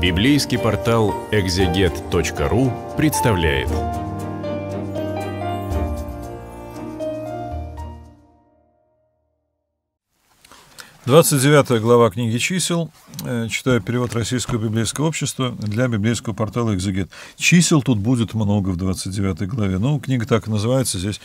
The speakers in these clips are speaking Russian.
Библейский портал экзегет.ру представляет. Двадцать девятая глава книги чисел, э, читаю перевод Российского библейского общества для библейского портала «Экзегет». Чисел тут будет много в двадцать девятой главе, но ну, книга так и называется, здесь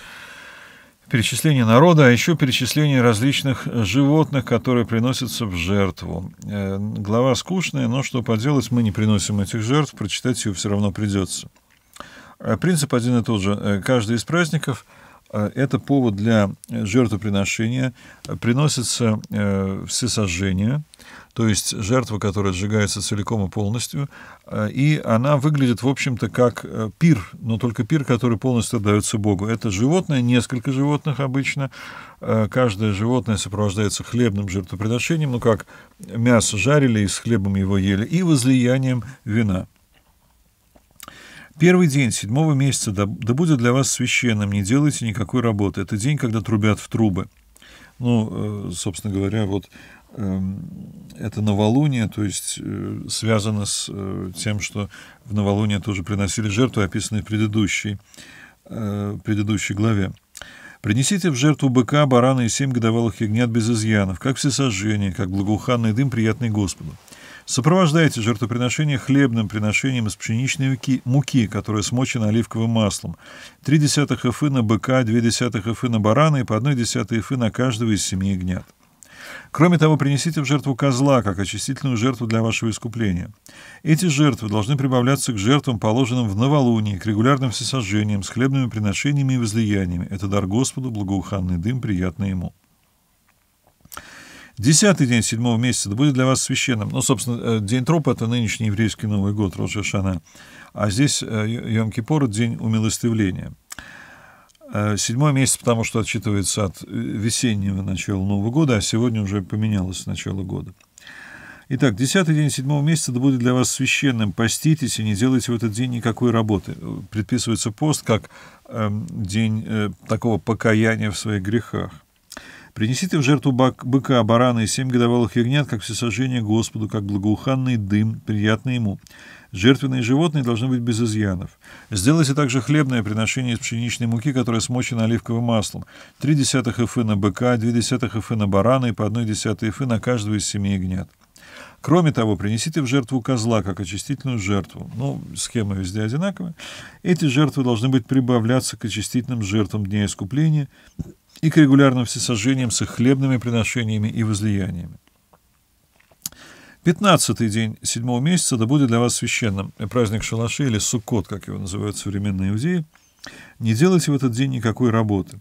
перечисление народа, а еще перечисление различных э, животных, которые приносятся в жертву. Э, глава скучная, но что поделать, мы не приносим этих жертв, прочитать ее все равно придется. Э, принцип один и тот же. Каждый из праздников – это повод для жертвоприношения. Приносятся все сожжения, то есть жертва, которая сжигается целиком и полностью, э, и она выглядит, в общем-то, как э, пир, но только пир, который полностью отдается Богу. Это животное, несколько животных обычно, э, каждое животное сопровождается хлебным жертвоприношением, ну как мясо жарили и с хлебом его ели, и возлиянием вина. Первый день седьмого месяца, да, да будет для вас священным, не делайте никакой работы. Это день, когда трубят в трубы. Ну, собственно говоря, вот Эм, это новолуние, то есть э, связано с э, тем, что в новолуние тоже приносили жертвы, описанные в предыдущей, э, предыдущей главе. «Принесите в жертву быка, барана и семь годовалых ягнят без изъянов, как всесожжение, как благоуханный дым, приятный Господу. Сопровождайте жертвоприношение хлебным приношением из пшеничной муки, которая смочена оливковым маслом. Три десятых эфы на быка, две десятых эфы на барана и по одной десятой эфы на каждого из семи ягнят. Кроме того, принесите в жертву козла, как очистительную жертву для вашего искупления. Эти жертвы должны прибавляться к жертвам, положенным в новолуние, к регулярным всесожжениям, с хлебными приношениями и возлияниями. Это дар Господу, благоуханный дым, приятный Ему. Десятый день седьмого месяца да будет для вас священным. Ну, собственно, э, День тропа — это нынешний еврейский Новый год, Роджешана. А здесь э, Йом-Кипор — день умилостивления — Э, седьмой месяц, потому что отчитывается от э, весеннего начала Нового года, а сегодня уже поменялось начало года. Итак, десятый день седьмого месяца да будет для вас священным. Поститесь и не делайте в этот день никакой работы. Э, предписывается пост как э, день э, такого покаяния в своих грехах. Принесите в жертву быка, барана и семь годовалых ягнят, как всесожжение Господу, как благоуханный дым, приятный ему. Жертвенные животные должны быть без изъянов. Сделайте также хлебное приношение из пшеничной муки, которая смочена оливковым маслом. Три десятых эфы на быка, две десятых эфы на барана и по одной десятой эфы на каждого из семи ягнят. Кроме того, принесите в жертву козла, как очистительную жертву. Ну, схема везде одинаковая. Эти жертвы должны быть прибавляться к очистительным жертвам Дня Искупления – и к регулярным всесожжениям с их хлебными приношениями и возлияниями. Пятнадцатый день седьмого месяца да будет для вас священным. Праздник шалашей или суккот, как его называют современные иудеи. Не делайте в этот день никакой работы.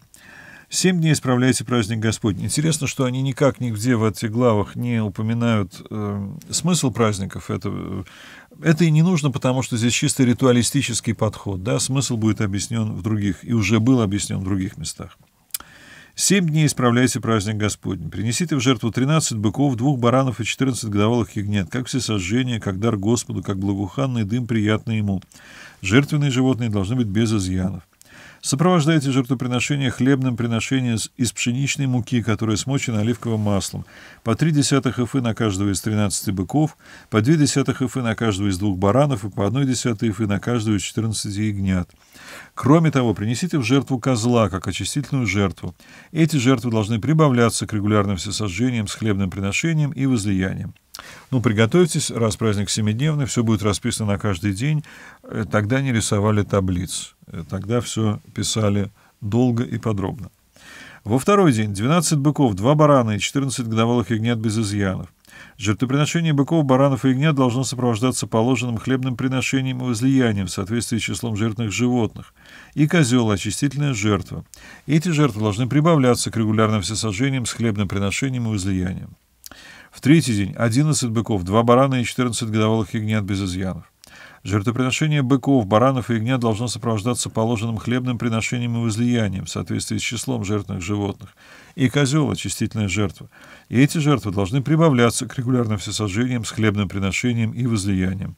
Семь дней исправляйте праздник Господень. Интересно, что они никак нигде в этих главах не упоминают э, смысл праздников. Это, это и не нужно, потому что здесь чисто ритуалистический подход. Да? Смысл будет объяснен в других, и уже был объяснен в других местах. Семь дней исправляйте праздник Господень. Принесите в жертву тринадцать быков, двух баранов и четырнадцать годовалых ягнят, как все сожжения, как дар Господу, как благоуханный дым, приятный ему. Жертвенные животные должны быть без изъянов. Сопровождайте жертвоприношение хлебным приношением из пшеничной муки, которая смочена оливковым маслом, по 3 десятых эфы на каждого из 13 быков, по 2 десятых эфы на каждого из двух баранов и по 1 десятой эфы на каждого из 14 ягнят. Кроме того, принесите в жертву козла, как очистительную жертву. Эти жертвы должны прибавляться к регулярным всесожжениям с хлебным приношением и возлиянием. Ну, приготовьтесь, раз праздник семидневный, все будет расписано на каждый день. Э, тогда не рисовали таблиц. Э, тогда все писали долго и подробно. Во второй день 12 быков, 2 барана и 14 годовалых ягнят без изъянов. Жертвоприношение быков, баранов и ягнят должно сопровождаться положенным хлебным приношением и возлиянием в соответствии с числом жертвных животных. И козел – очистительная жертва. Эти жертвы должны прибавляться к регулярным всесожжениям с хлебным приношением и возлиянием. В третий день 11 быков, 2 барана и 14 годовалых ягнят без изъянов. Жертвоприношение быков, баранов и ягнят должно сопровождаться положенным хлебным приношением и возлиянием в соответствии с числом жертвных животных. И козел – очистительная жертва. И эти жертвы должны прибавляться к регулярным всесожжениям с хлебным приношением и возлиянием.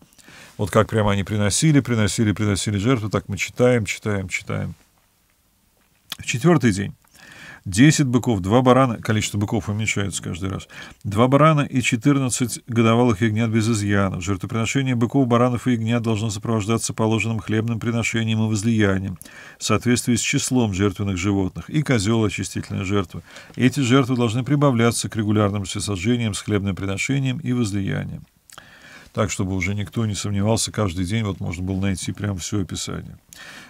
Вот как прямо они приносили, приносили, приносили жертву, так мы читаем, читаем, читаем. В четвертый день 10 быков, 2 барана, количество быков уменьшается каждый раз, 2 барана и 14 годовалых ягнят без изъянов. Жертвоприношение быков, баранов и ягнят должно сопровождаться положенным хлебным приношением и возлиянием в соответствии с числом жертвенных животных и козел очистительная жертва. Эти жертвы должны прибавляться к регулярным всесожжениям с хлебным приношением и возлиянием так, чтобы уже никто не сомневался, каждый день вот можно было найти прям все описание.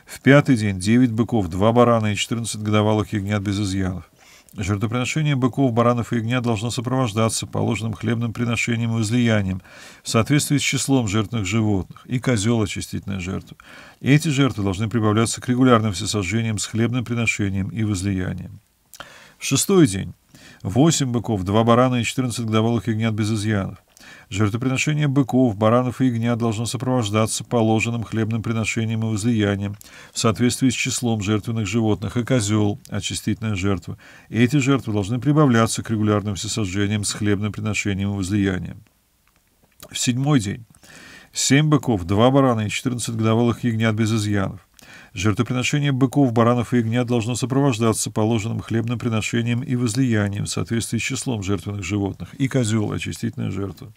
В пятый день 9 быков, 2 барана и 14 годовалых ягнят без изъянов. Жертвоприношение быков, баранов и ягнят должно сопровождаться положенным хлебным приношением и возлиянием в соответствии с числом жертвных животных и козел очистительная жертва эти жертвы должны прибавляться к регулярным всесожжениям с хлебным приношением и возлиянием. шестой день. 8 быков, 2 барана и 14 годовалых ягнят без изъянов. Жертвоприношение быков, баранов и ягнят должно сопровождаться положенным хлебным приношением и возлиянием в соответствии с числом жертвенных животных и козел, очистительная жертва. эти жертвы должны прибавляться к регулярным всесожжениям с хлебным приношением и возлиянием. В седьмой день. Семь быков, два барана и четырнадцать годовалых ягнят без изъянов. Жертвоприношение быков, баранов и ягнят должно сопровождаться положенным хлебным приношением и возлиянием в соответствии с числом жертвенных животных и козел – очистительная жертва.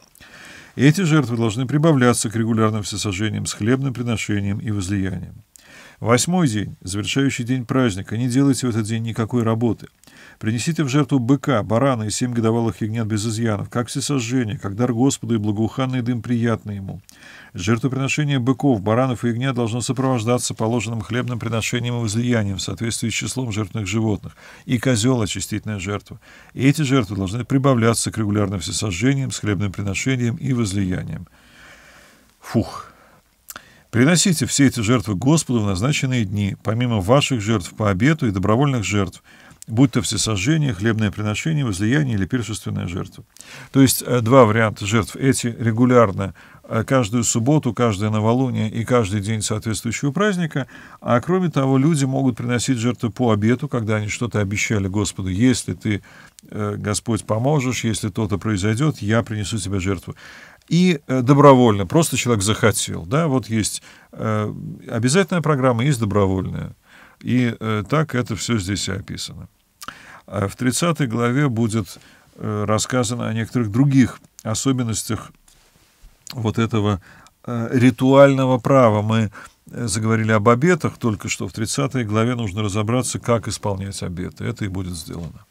эти жертвы должны прибавляться к регулярным всесожжениям с хлебным приношением и возлиянием. Восьмой день, завершающий день праздника, не делайте в этот день никакой работы. Принесите в жертву быка, барана и семь годовалых ягнят без изъянов, как всесожжение, как дар Господу и благоуханный дым приятный ему. Жертвоприношение быков, баранов и ягнят должно сопровождаться положенным хлебным приношением и возлиянием в соответствии с числом жертвных животных, и козел очистительная жертва. И эти жертвы должны прибавляться к регулярным всесожжениям с хлебным приношением и возлиянием. Фух! Приносите все эти жертвы Господу в назначенные дни, помимо ваших жертв по обету и добровольных жертв, будь то всесожжение, хлебное приношение, возлияние или пиршественная жертва. То есть э, два варианта жертв. Эти регулярно, э, каждую субботу, каждое новолуние и каждый день соответствующего праздника. А кроме того, люди могут приносить жертвы по обету, когда они что-то обещали Господу. Если ты, э, Господь, поможешь, если то-то произойдет, я принесу тебе жертву и э, добровольно, просто человек захотел. Да, вот есть э, обязательная программа, есть добровольная. И э, так это все здесь описано. А в 30 главе будет рассказано о некоторых других особенностях вот этого ритуального права. Мы заговорили об обетах, только что в 30 главе нужно разобраться, как исполнять обеты. Это и будет сделано.